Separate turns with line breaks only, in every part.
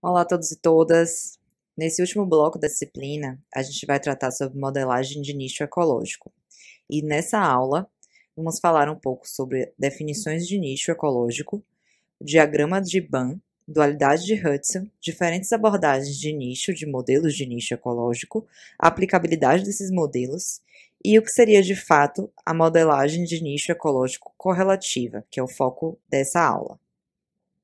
Olá a todos e todas! Nesse último bloco da disciplina, a gente vai tratar sobre modelagem de nicho ecológico. E nessa aula, vamos falar um pouco sobre definições de nicho ecológico, diagrama de BAN, dualidade de Hudson, diferentes abordagens de nicho, de modelos de nicho ecológico, aplicabilidade desses modelos e o que seria de fato a modelagem de nicho ecológico correlativa, que é o foco dessa aula.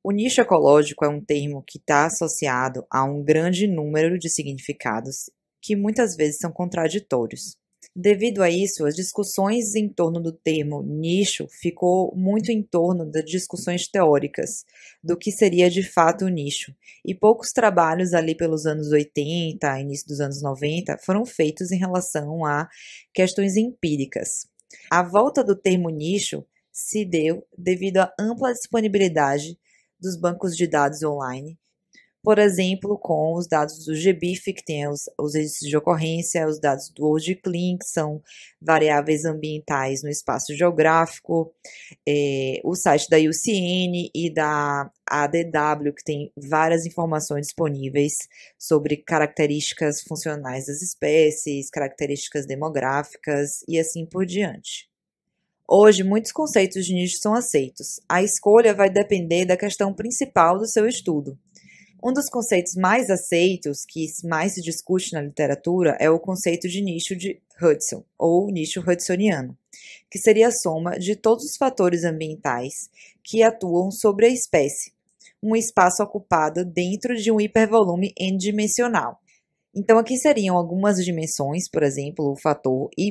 O nicho ecológico é um termo que está associado a um grande número de significados que muitas vezes são contraditórios. Devido a isso, as discussões em torno do termo nicho ficou muito em torno das discussões teóricas do que seria de fato o nicho, e poucos trabalhos ali pelos anos 80, início dos anos 90, foram feitos em relação a questões empíricas. A volta do termo nicho se deu devido à ampla disponibilidade dos bancos de dados online, por exemplo, com os dados do GBIF, que tem os, os registros de ocorrência, os dados do WorldClean, que são variáveis ambientais no espaço geográfico, é, o site da UCN e da ADW, que tem várias informações disponíveis sobre características funcionais das espécies, características demográficas e assim por diante. Hoje, muitos conceitos de nicho são aceitos. A escolha vai depender da questão principal do seu estudo. Um dos conceitos mais aceitos, que mais se discute na literatura, é o conceito de nicho de Hudson, ou nicho hudsoniano, que seria a soma de todos os fatores ambientais que atuam sobre a espécie, um espaço ocupado dentro de um hipervolume n-dimensional. Então, aqui seriam algumas dimensões, por exemplo, o fator Y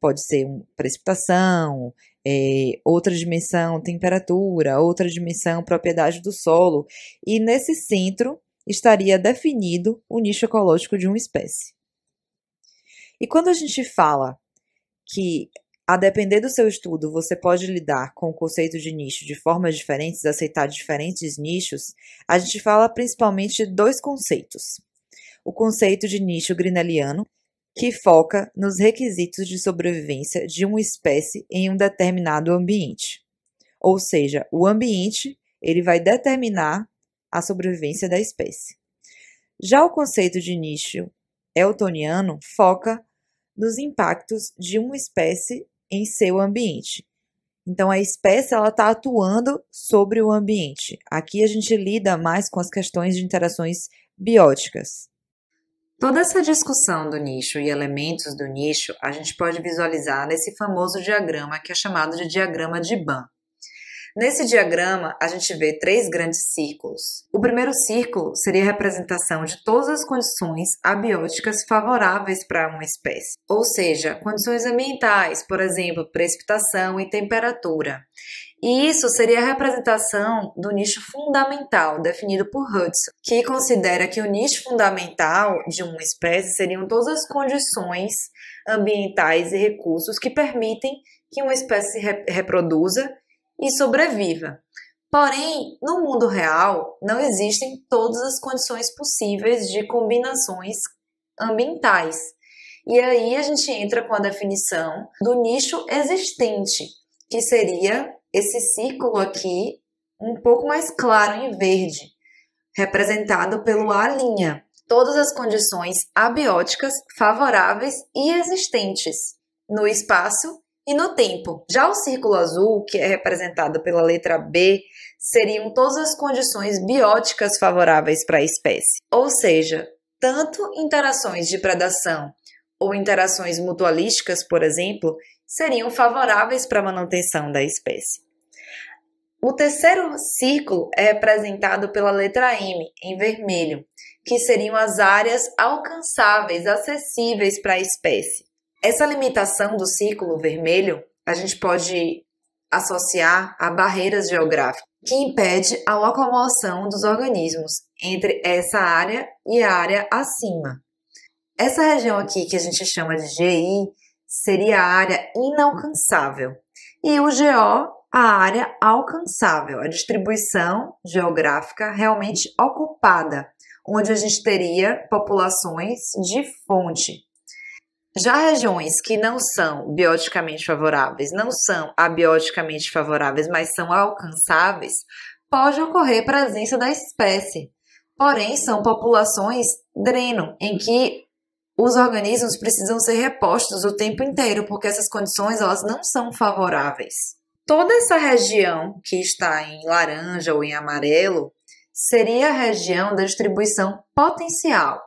pode ser precipitação, é, outra dimensão, temperatura, outra dimensão, propriedade do solo, e nesse centro estaria definido o nicho ecológico de uma espécie. E quando a gente fala que, a depender do seu estudo, você pode lidar com o conceito de nicho de formas diferentes, aceitar diferentes nichos, a gente fala principalmente de dois conceitos o conceito de nicho grinaliano, que foca nos requisitos de sobrevivência de uma espécie em um determinado ambiente. Ou seja, o ambiente ele vai determinar a sobrevivência da espécie. Já o conceito de nicho eltoniano foca nos impactos de uma espécie em seu ambiente. Então, a espécie está atuando sobre o ambiente. Aqui a gente lida mais com as questões de interações bióticas. Toda essa discussão do nicho e elementos do nicho a gente pode visualizar nesse famoso diagrama que é chamado de diagrama de Ban. Nesse diagrama, a gente vê três grandes círculos. O primeiro círculo seria a representação de todas as condições abióticas favoráveis para uma espécie, ou seja, condições ambientais, por exemplo, precipitação e temperatura. E isso seria a representação do nicho fundamental definido por Hudson, que considera que o nicho fundamental de uma espécie seriam todas as condições ambientais e recursos que permitem que uma espécie se reproduza e sobreviva. Porém, no mundo real, não existem todas as condições possíveis de combinações ambientais. E aí a gente entra com a definição do nicho existente, que seria esse círculo aqui, um pouco mais claro em verde, representado pelo A linha. Todas as condições abióticas favoráveis e existentes no espaço e no tempo. Já o círculo azul, que é representado pela letra B, seriam todas as condições bióticas favoráveis para a espécie, ou seja, tanto interações de predação ou interações mutualísticas, por exemplo, seriam favoráveis para a manutenção da espécie. O terceiro círculo é representado pela letra M, em vermelho, que seriam as áreas alcançáveis, acessíveis para a espécie. Essa limitação do ciclo vermelho a gente pode associar a barreiras geográficas que impede a locomoção dos organismos entre essa área e a área acima. Essa região aqui que a gente chama de GI seria a área inalcançável e o GO a área alcançável, a distribuição geográfica realmente ocupada, onde a gente teria populações de fonte. Já regiões que não são bioticamente favoráveis, não são abioticamente favoráveis, mas são alcançáveis, pode ocorrer presença da espécie. Porém, são populações dreno, em que os organismos precisam ser repostos o tempo inteiro, porque essas condições elas não são favoráveis. Toda essa região que está em laranja ou em amarelo seria a região da distribuição potencial.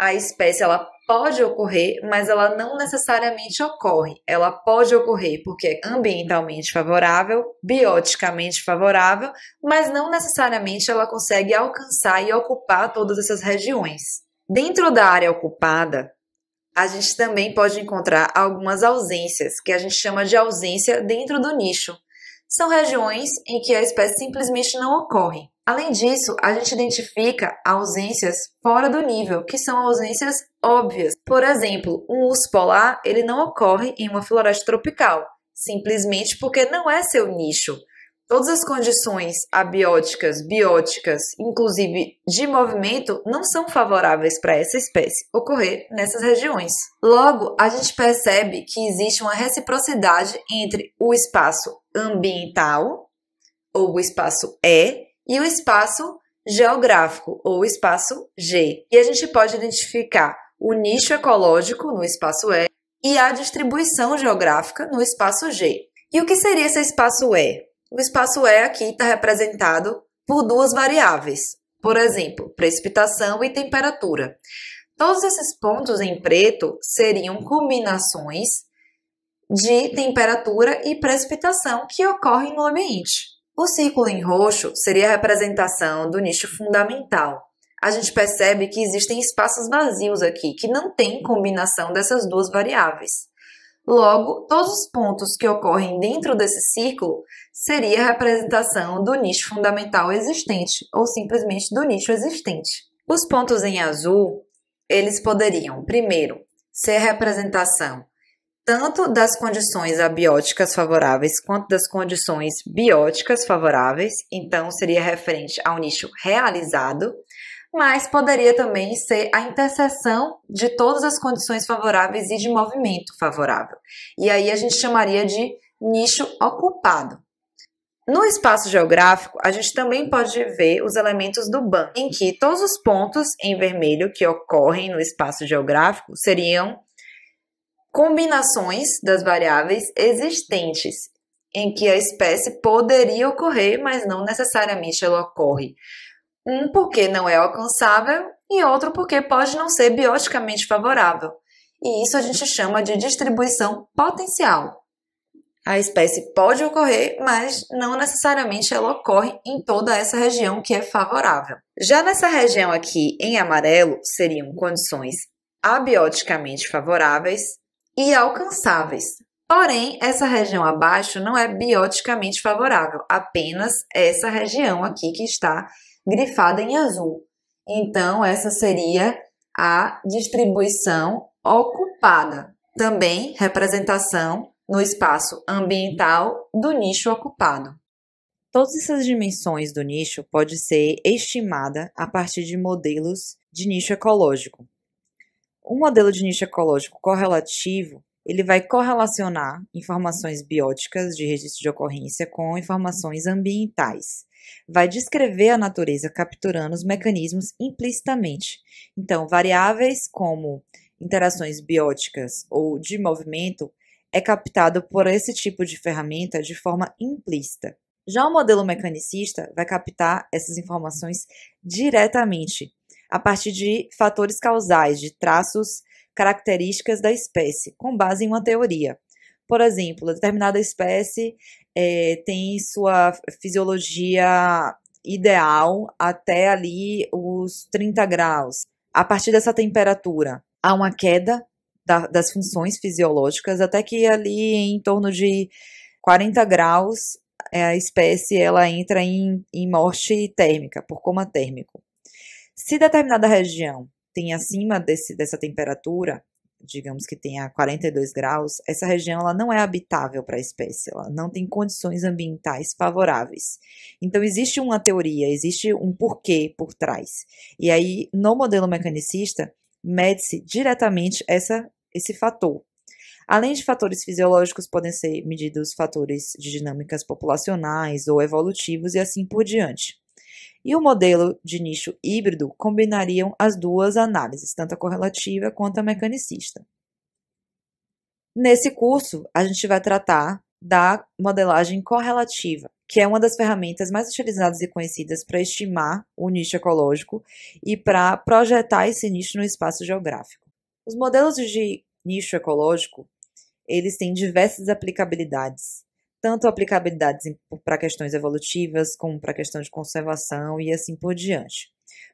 A espécie ela pode ocorrer, mas ela não necessariamente ocorre. Ela pode ocorrer porque é ambientalmente favorável, bioticamente favorável, mas não necessariamente ela consegue alcançar e ocupar todas essas regiões. Dentro da área ocupada, a gente também pode encontrar algumas ausências, que a gente chama de ausência dentro do nicho. São regiões em que a espécie simplesmente não ocorre. Além disso, a gente identifica ausências fora do nível, que são ausências óbvias. Por exemplo, um urso polar, ele não ocorre em uma floresta tropical, simplesmente porque não é seu nicho. Todas as condições abióticas, bióticas, inclusive de movimento, não são favoráveis para essa espécie ocorrer nessas regiões. Logo, a gente percebe que existe uma reciprocidade entre o espaço ambiental, ou o espaço E, e o espaço geográfico, ou espaço G. E a gente pode identificar o nicho ecológico no espaço E e a distribuição geográfica no espaço G. E o que seria esse espaço E? O espaço E aqui está representado por duas variáveis, por exemplo, precipitação e temperatura. Todos esses pontos em preto seriam combinações de temperatura e precipitação que ocorrem no ambiente. O círculo em roxo seria a representação do nicho fundamental. A gente percebe que existem espaços vazios aqui, que não tem combinação dessas duas variáveis. Logo, todos os pontos que ocorrem dentro desse círculo seria a representação do nicho fundamental existente, ou simplesmente do nicho existente. Os pontos em azul, eles poderiam, primeiro, ser a representação tanto das condições abióticas favoráveis quanto das condições bióticas favoráveis, então seria referente ao nicho realizado, mas poderia também ser a interseção de todas as condições favoráveis e de movimento favorável. E aí a gente chamaria de nicho ocupado. No espaço geográfico, a gente também pode ver os elementos do BAN, em que todos os pontos em vermelho que ocorrem no espaço geográfico seriam combinações das variáveis existentes em que a espécie poderia ocorrer, mas não necessariamente ela ocorre. Um porque não é alcançável e outro porque pode não ser bioticamente favorável. E isso a gente chama de distribuição potencial. A espécie pode ocorrer, mas não necessariamente ela ocorre em toda essa região que é favorável. Já nessa região aqui, em amarelo, seriam condições abioticamente favoráveis, e alcançáveis. Porém, essa região abaixo não é bioticamente favorável, apenas essa região aqui que está grifada em azul. Então, essa seria a distribuição ocupada, também representação no espaço ambiental do nicho ocupado. Todas essas dimensões do nicho pode ser estimada a partir de modelos de nicho ecológico, o modelo de nicho ecológico correlativo ele vai correlacionar informações bióticas de registro de ocorrência com informações ambientais. Vai descrever a natureza capturando os mecanismos implicitamente. Então, variáveis como interações bióticas ou de movimento é captado por esse tipo de ferramenta de forma implícita. Já o modelo mecanicista vai captar essas informações diretamente, a partir de fatores causais, de traços características da espécie, com base em uma teoria. Por exemplo, determinada espécie é, tem sua fisiologia ideal até ali os 30 graus. A partir dessa temperatura, há uma queda da, das funções fisiológicas até que ali em torno de 40 graus é, a espécie ela entra em, em morte térmica, por coma térmico. Se determinada região tem acima desse, dessa temperatura, digamos que tenha 42 graus, essa região ela não é habitável para a espécie, ela não tem condições ambientais favoráveis. Então existe uma teoria, existe um porquê por trás. E aí, no modelo mecanicista, mede-se diretamente essa, esse fator. Além de fatores fisiológicos, podem ser medidos fatores de dinâmicas populacionais ou evolutivos e assim por diante e o modelo de nicho híbrido combinariam as duas análises, tanto a correlativa quanto a mecanicista. Nesse curso, a gente vai tratar da modelagem correlativa, que é uma das ferramentas mais utilizadas e conhecidas para estimar o nicho ecológico e para projetar esse nicho no espaço geográfico. Os modelos de nicho ecológico, eles têm diversas aplicabilidades tanto aplicabilidades para questões evolutivas, como para questão de conservação e assim por diante.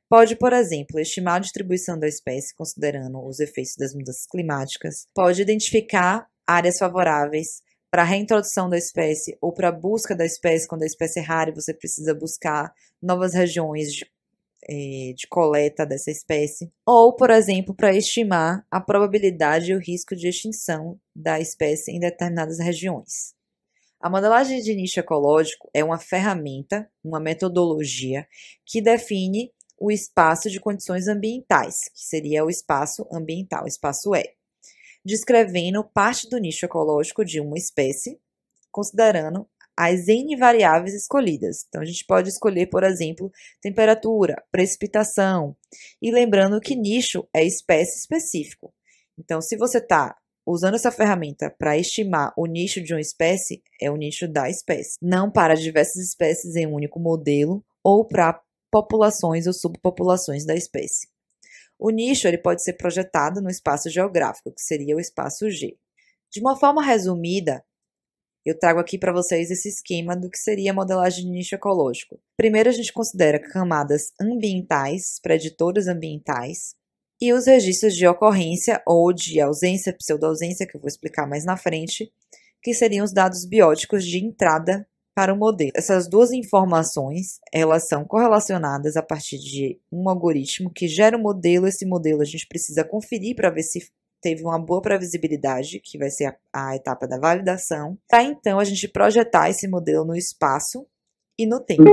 Pode, por exemplo, estimar a distribuição da espécie considerando os efeitos das mudanças climáticas, pode identificar áreas favoráveis para a reintrodução da espécie ou para a busca da espécie, quando a espécie é rara e você precisa buscar novas regiões de, eh, de coleta dessa espécie, ou, por exemplo, para estimar a probabilidade e o risco de extinção da espécie em determinadas regiões. A modelagem de nicho ecológico é uma ferramenta, uma metodologia que define o espaço de condições ambientais, que seria o espaço ambiental, espaço E, descrevendo parte do nicho ecológico de uma espécie, considerando as N variáveis escolhidas. Então, a gente pode escolher, por exemplo, temperatura, precipitação. E lembrando que nicho é espécie específico. Então, se você está Usando essa ferramenta para estimar o nicho de uma espécie, é o nicho da espécie, não para diversas espécies em um único modelo ou para populações ou subpopulações da espécie. O nicho ele pode ser projetado no espaço geográfico, que seria o espaço G. De uma forma resumida, eu trago aqui para vocês esse esquema do que seria a modelagem de nicho ecológico. Primeiro, a gente considera camadas ambientais, preditoras ambientais, e os registros de ocorrência ou de ausência, pseudoausência, que eu vou explicar mais na frente, que seriam os dados bióticos de entrada para o modelo. Essas duas informações, elas são correlacionadas a partir de um algoritmo que gera o um modelo. Esse modelo a gente precisa conferir para ver se teve uma boa previsibilidade, que vai ser a, a etapa da validação, para então a gente projetar esse modelo no espaço e no tempo.